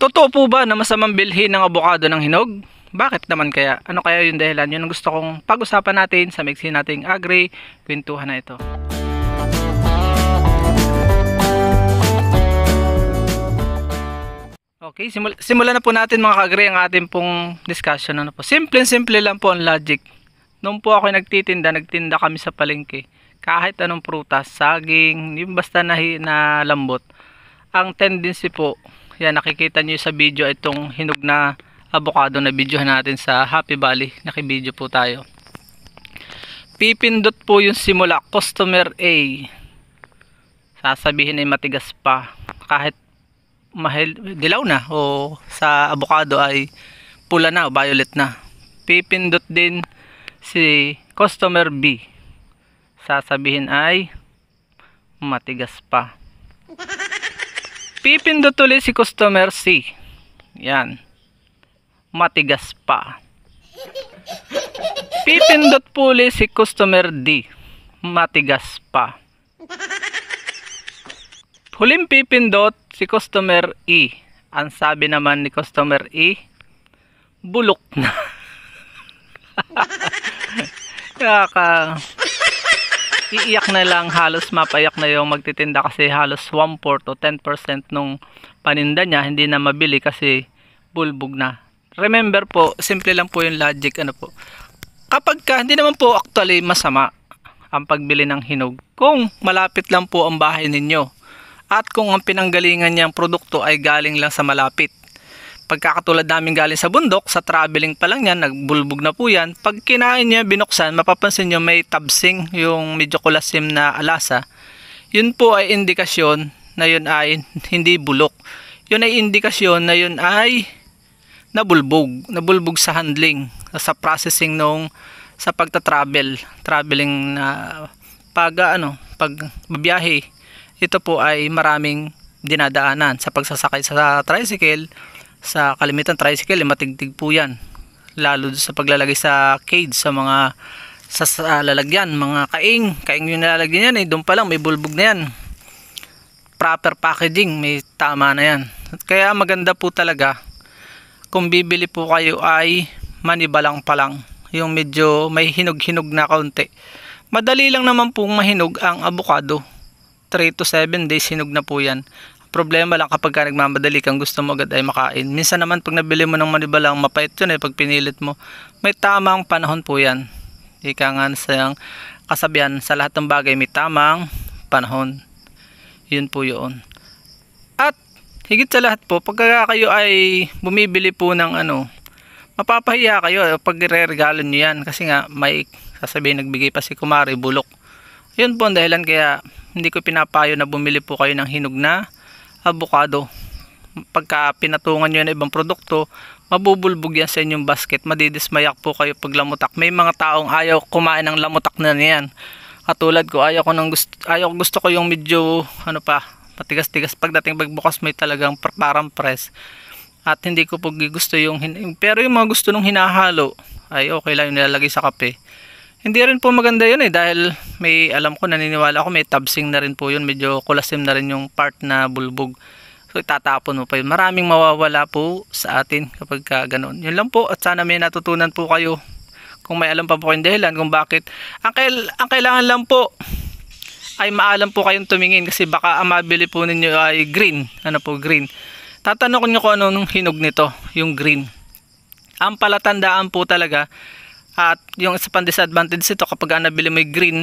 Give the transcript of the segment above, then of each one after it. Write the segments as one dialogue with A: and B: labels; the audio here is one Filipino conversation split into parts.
A: Totoo po ba na masamang bilhin ng abokado ng hinog? Bakit naman kaya? Ano kaya yung dahilan? Yun ang gusto kong pag-usapan natin sa mixin nating agri kwentuhan na ito. Okay, simula, simula na po natin mga kagre ang ating pong discussion. Ano po. Simple-simple lang po ang logic. Noon po ako nagtitinda, nagtinda kami sa palengke. Kahit anong prutas, saging, yung basta na, na lambot. Ang tendency po, yan, nakikita nyo sa video itong hinog na avocado na video natin sa Happy Valley. Nakibidyo po tayo. Pipindot po yung simula. Customer A. Sasabihin ay matigas pa. Kahit mahil, dilaw na o sa avocado ay pula na o violet na. Pipindot din si customer B. Sasabihin ay matigas pa Pipindot ulit si customer C. Yan. Matigas pa. Pipindot po ulit si customer D. Matigas pa. Huling pipindot si customer E. Ang sabi naman ni customer E, bulok na. Kaka iiyak na lang halos mapayak na yung magtitinda kasi halos 1 to 10% nung paninda niya hindi na mabili kasi bulbog na. Remember po, simple lang po yung logic ano po. Kapag ka, hindi naman po actually masama ang pagbili ng hinog kung malapit lang po ang bahay ninyo at kung ang pinanggalingan niyang produkto ay galing lang sa malapit. Pagkakatulad namin galing sa bundok, sa traveling pa lang yan, nagbulbog na po yan. Pag kinain niya, binuksan, mapapansin niyo may tabsing, yung medyo kulasim na alasa. Yun po ay indikasyon na yun ay hindi bulok. Yun ay indikasyon na yun ay nabulbog, nabulbog sa handling, sa processing nung sa pagta-travel, traveling na uh, pag ano, pag babiyahe. Ito po ay maraming dinadaanan sa pagsasakay sa tricycle sa kalimitan tricycle, eh, matigtig po yan. Lalo sa paglalagay sa cage, sa mga sa, sa ah, lalagyan, mga kaing. Kaing yung nilalagyan yan, eh, doon pa lang may bulbog na yan. Proper packaging, may tama na yan. Kaya maganda po talaga kung bibili po kayo ay manibalang pa lang. Yung medyo may hinog-hinog na kaunti. Madali lang naman pong mahinog ang avocado. 3 to 7 days hinog na po yan. Problema lang kapag ka nagmamadali kang gusto mo agad ay makain. Minsan naman pag nabili mo ng manibalang, mapait yun eh pag pinilit mo. May tamang panahon po yan. Ika nga sayang kasabihan sa lahat ng bagay may tamang panahon. Yun po yun. At higit sa lahat po, pag kayo ay bumibili po ng ano, mapapahiya kayo eh, pag re-regalo nyo yan. Kasi nga may sasabihin nagbigay pa si Kumari bulok. Yun po ang dahilan kaya hindi ko pinapayo na bumili po kayo ng hinog na avocado pagka pinatungan nyo ng ibang produkto mabubulbog yan sa inyong basket madidismayak po kayo pag lamutak may mga taong ayaw kumain ng lamutak na niyan katulad ko ayaw ko ng gusto, ayaw gusto ko yung medyo ano pa matigas-tigas pagdating pagbukas may talagang parang press at hindi ko po gusto yung pero yung mga gusto nung hinahalo ay okay lang yung nilalagay sa kape hindi rin po maganda yun eh dahil may alam ko naniniwala ako may tabsing na rin po yun. Medyo kulasim na rin yung part na bulbog. So itatapon mo pa yun. Maraming mawawala po sa atin kapag ka ganoon. Yun lang po at sana may natutunan po kayo kung may alam pa po kayong dahilan kung bakit. Ang, kail ang kailangan lang po ay maalam po kayong tumingin kasi baka ang mabili po ninyo ay green. Ano po green. Tatanong nyo kung ano nung hinog nito, yung green. Ang palatandaan po talaga at yung isa pang disadvantage ito kapag nabili mo yung green,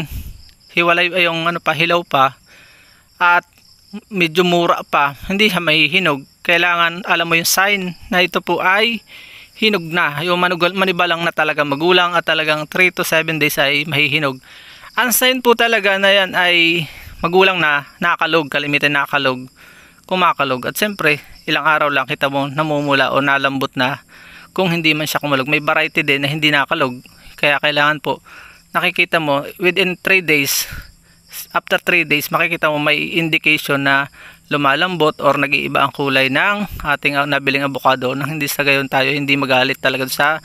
A: hiwalay yung ano pa, hilaw pa. At medyo mura pa, hindi siya mahihinog. Kailangan alam mo yung sign na ito po ay hinog na. Yung manugal, manibalang na talaga magulang at talagang 3 to 7 days ay mahihinog. Ang sign po talaga na yan ay magulang na nakalog, kalimitan nakalog, kumakalog. At siyempre, ilang araw lang kita mo namumula o nalambot na kung hindi man siya kumalog. May variety din na hindi nakalog. Kaya kailangan po, nakikita mo, within 3 days, after 3 days, makikita mo may indication na lumalambot or nag-iiba ang kulay ng ating ah, nabiling abukado nang hindi sa gayon tayo hindi magalit talaga sa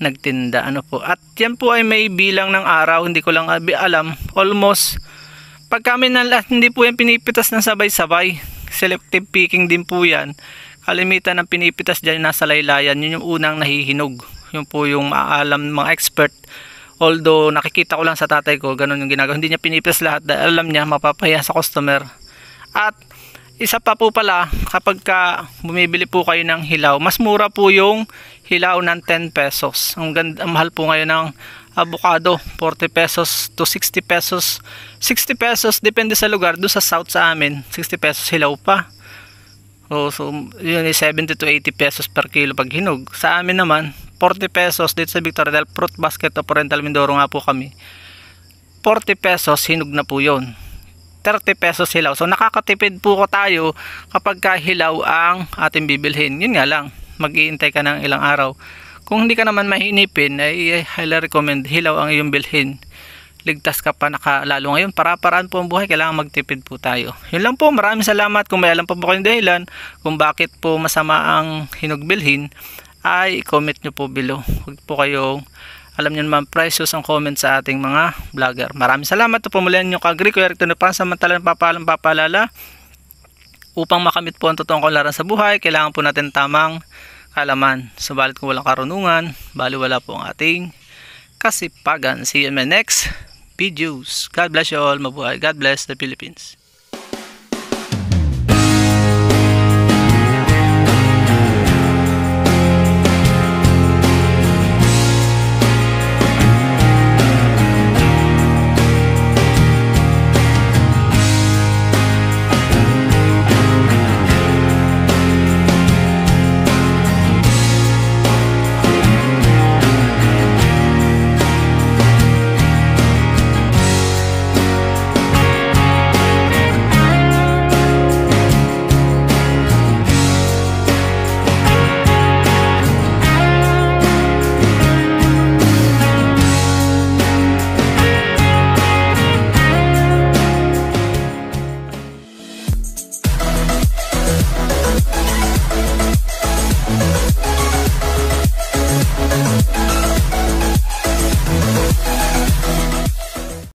A: nagtinda ano po at yan po ay may bilang ng araw hindi ko lang alam almost pag kami na hindi po yan pinipitas ng sabay-sabay selective picking din po yan kalimitan ng pinipitas dyan nasa laylayan, yun yung unang nahihinog. Yun po yung maalam mga expert. Although nakikita ko lang sa tatay ko, ganun yung ginagawa. Hindi niya pinipitas lahat dahil alam niya mapapahiya sa customer. At isa pa po pala, kapag ka bumibili po kayo ng hilaw, mas mura po yung hilaw ng 10 pesos. Ang, ganda, ang mahal po ngayon ng avocado, 40 pesos to 60 pesos. 60 pesos, depende sa lugar. Doon sa south sa amin, 60 pesos hilaw pa. Oh, so yun ay eh, 70 to 80 pesos per kilo pag hinog. Sa amin naman, 40 pesos dito sa Victoria del fruit basket of Oriental Mindoro nga po kami. 40 pesos hinog na po yun. 30 pesos hilaw. So nakakatipid po ko tayo kapag ka hilaw ang ating bibilhin. Yun nga lang, mag-iintay ka ng ilang araw. Kung hindi ka naman mahinipin, ay eh, highly recommend hilaw ang iyong bilhin ligtas ka pa nakalalo ngayon. Para-paraan po ang buhay, kailangan magtipid po tayo. Yun lang po, maraming salamat. Kung may alam pa po kayong dahilan, kung bakit po masama ang hinugbilhin, ay comment nyo po below. Huwag po kayong alam nyo naman precious ang comment sa ating mga vlogger. Maraming salamat. po muli ang inyong kagri. Kuya Rito na parang samantalan papalang papalala. Upang makamit po ang totoong kaunlaran sa buhay, kailangan po natin tamang kalaman. Subalit kung walang karunungan, bali wala po ang ating kasipagan. See you in my next videos. God bless you all. Mabuhay. God bless the Philippines.